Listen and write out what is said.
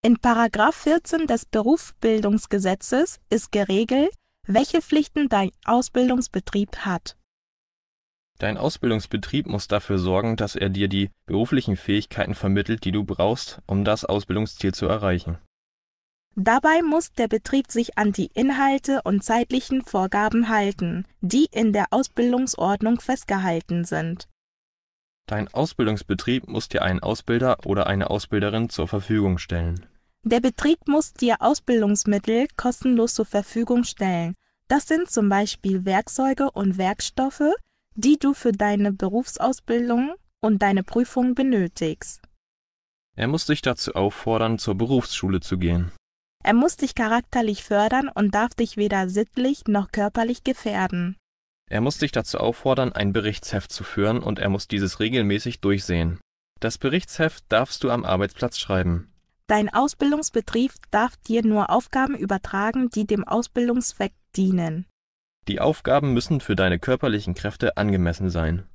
In 14 des Berufsbildungsgesetzes ist geregelt, welche Pflichten dein Ausbildungsbetrieb hat. Dein Ausbildungsbetrieb muss dafür sorgen, dass er dir die beruflichen Fähigkeiten vermittelt, die du brauchst, um das Ausbildungsziel zu erreichen. Dabei muss der Betrieb sich an die Inhalte und zeitlichen Vorgaben halten, die in der Ausbildungsordnung festgehalten sind. Dein Ausbildungsbetrieb muss dir einen Ausbilder oder eine Ausbilderin zur Verfügung stellen. Der Betrieb muss dir Ausbildungsmittel kostenlos zur Verfügung stellen. Das sind zum Beispiel Werkzeuge und Werkstoffe, die du für deine Berufsausbildung und deine Prüfung benötigst. Er muss dich dazu auffordern, zur Berufsschule zu gehen. Er muss dich charakterlich fördern und darf dich weder sittlich noch körperlich gefährden. Er muss dich dazu auffordern, ein Berichtsheft zu führen, und er muss dieses regelmäßig durchsehen. Das Berichtsheft darfst du am Arbeitsplatz schreiben. Dein Ausbildungsbetrieb darf dir nur Aufgaben übertragen, die dem Ausbildungszweck dienen. Die Aufgaben müssen für deine körperlichen Kräfte angemessen sein.